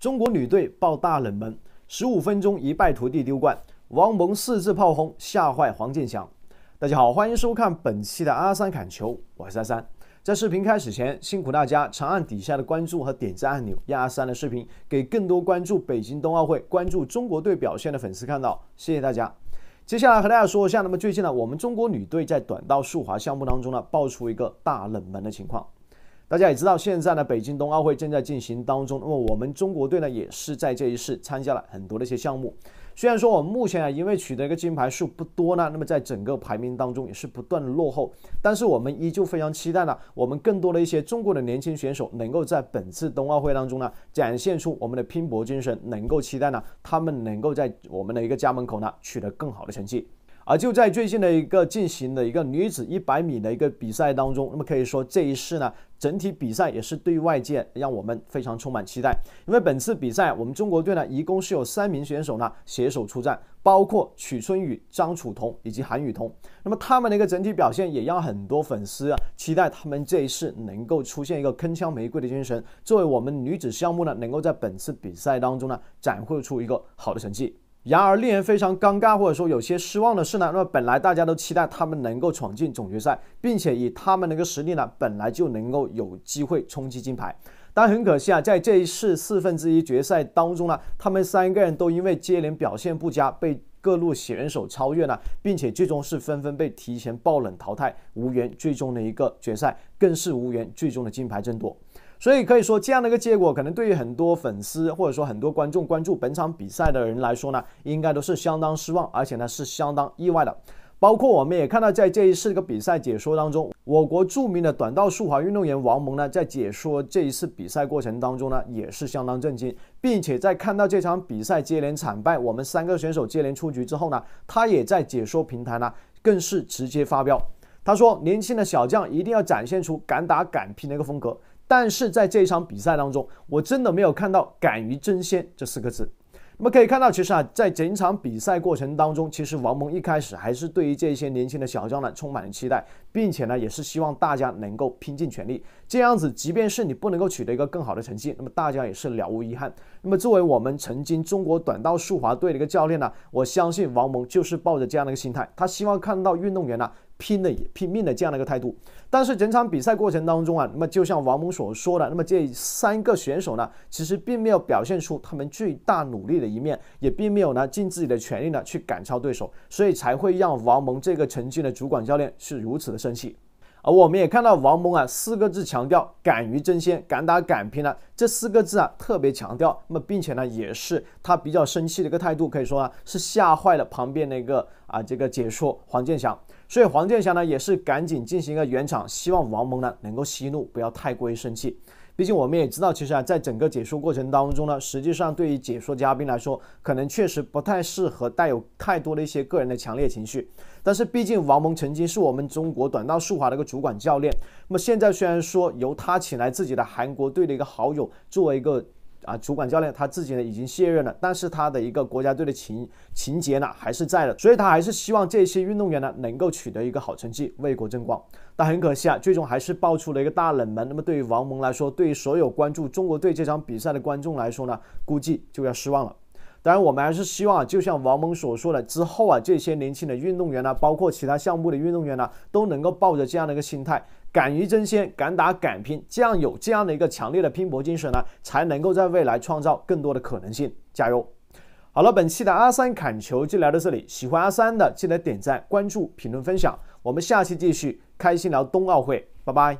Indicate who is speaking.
Speaker 1: 中国女队爆大冷门，十五分钟一败涂地丢冠，王蒙四次炮轰吓坏黄健翔。大家好，欢迎收看本期的阿三砍球，我是阿三。在视频开始前，辛苦大家长按底下的关注和点赞按钮，让阿三的视频给更多关注北京冬奥会、关注中国队表现的粉丝看到，谢谢大家。接下来和大家说一下，那么最近呢，我们中国女队在短道速滑项目当中呢，爆出一个大冷门的情况。大家也知道，现在呢，北京冬奥会正在进行当中。那么我们中国队呢，也是在这一世参加了很多的一些项目。虽然说我们目前啊，因为取得一个金牌数不多呢，那么在整个排名当中也是不断的落后。但是我们依旧非常期待呢，我们更多的一些中国的年轻选手能够在本次冬奥会当中呢，展现出我们的拼搏精神，能够期待呢，他们能够在我们的一个家门口呢，取得更好的成绩。而就在最近的一个进行的一个女子一百米的一个比赛当中，那么可以说这一世呢，整体比赛也是对外界让我们非常充满期待。因为本次比赛，我们中国队呢一共是有三名选手呢携手出战，包括曲春雨、张楚彤以及韩雨桐，那么他们的一个整体表现，也让很多粉丝啊期待他们这一世能够出现一个铿锵玫瑰的精神，作为我们女子项目呢，能够在本次比赛当中呢，展会出一个好的成绩。然而，令人非常尴尬或者说有些失望的是呢，那么本来大家都期待他们能够闯进总决赛，并且以他们的一个实力呢，本来就能够有机会冲击金牌。但很可惜啊，在这一次四分之一决赛当中呢，他们三个人都因为接连表现不佳，被各路选手超越了，并且最终是纷纷被提前爆冷淘汰，无缘最终的一个决赛，更是无缘最终的金牌争夺。所以可以说，这样的一个结果，可能对于很多粉丝或者说很多观众关注本场比赛的人来说呢，应该都是相当失望，而且呢是相当意外的。包括我们也看到，在这一次个比赛解说当中，我国著名的短道速滑运动员王蒙呢，在解说这一次比赛过程当中呢，也是相当震惊，并且在看到这场比赛接连惨败，我们三个选手接连出局之后呢，他也在解说平台呢，更是直接发飙。他说：“年轻的小将一定要展现出敢打敢拼的一个风格。”但是在这一场比赛当中，我真的没有看到“敢于争先”这四个字。那么可以看到，其实啊，在整场比赛过程当中，其实王蒙一开始还是对于这些年轻的小将呢充满了期待，并且呢，也是希望大家能够拼尽全力。这样子，即便是你不能够取得一个更好的成绩，那么大家也是了无遗憾。那么作为我们曾经中国短道速滑队的一个教练呢，我相信王蒙就是抱着这样的一个心态，他希望看到运动员呢。拼的拼命的这样的一个态度，但是整场比赛过程当中啊，那么就像王蒙所说的，那么这三个选手呢，其实并没有表现出他们最大努力的一面，也并没有呢尽自己的全力呢去赶超对手，所以才会让王蒙这个曾经的主管教练是如此的生气。而我们也看到王蒙啊四个字强调敢于争先，敢打敢拼呢这四个字啊特别强调，那么并且呢也是他比较生气的一个态度，可以说啊是吓坏了旁边的一个啊这个解说黄健翔。所以黄健翔呢也是赶紧进行一个圆场，希望王蒙呢能够息怒，不要太过于生气。毕竟我们也知道，其实啊，在整个解说过程当中呢，实际上对于解说嘉宾来说，可能确实不太适合带有太多的一些个人的强烈情绪。但是毕竟王蒙曾经是我们中国短道速滑的一个主管教练，那么现在虽然说由他请来自己的韩国队的一个好友作为一个。啊，主管教练他自己呢已经卸任了，但是他的一个国家队的情情节呢还是在的，所以他还是希望这些运动员呢能够取得一个好成绩，为国争光。但很可惜啊，最终还是爆出了一个大冷门。那么对于王蒙来说，对于所有关注中国队这场比赛的观众来说呢，估计就要失望了。当然，我们还是希望啊，就像王蒙所说的之后啊，这些年轻的运动员呢，包括其他项目的运动员呢，都能够抱着这样的一个心态。敢于争先，敢打敢拼，这样有这样的一个强烈的拼搏精神呢，才能够在未来创造更多的可能性。加油！好了，本期的阿三侃球就聊到这里，喜欢阿三的记得点赞、关注、评论、分享，我们下期继续开心聊冬奥会，拜拜。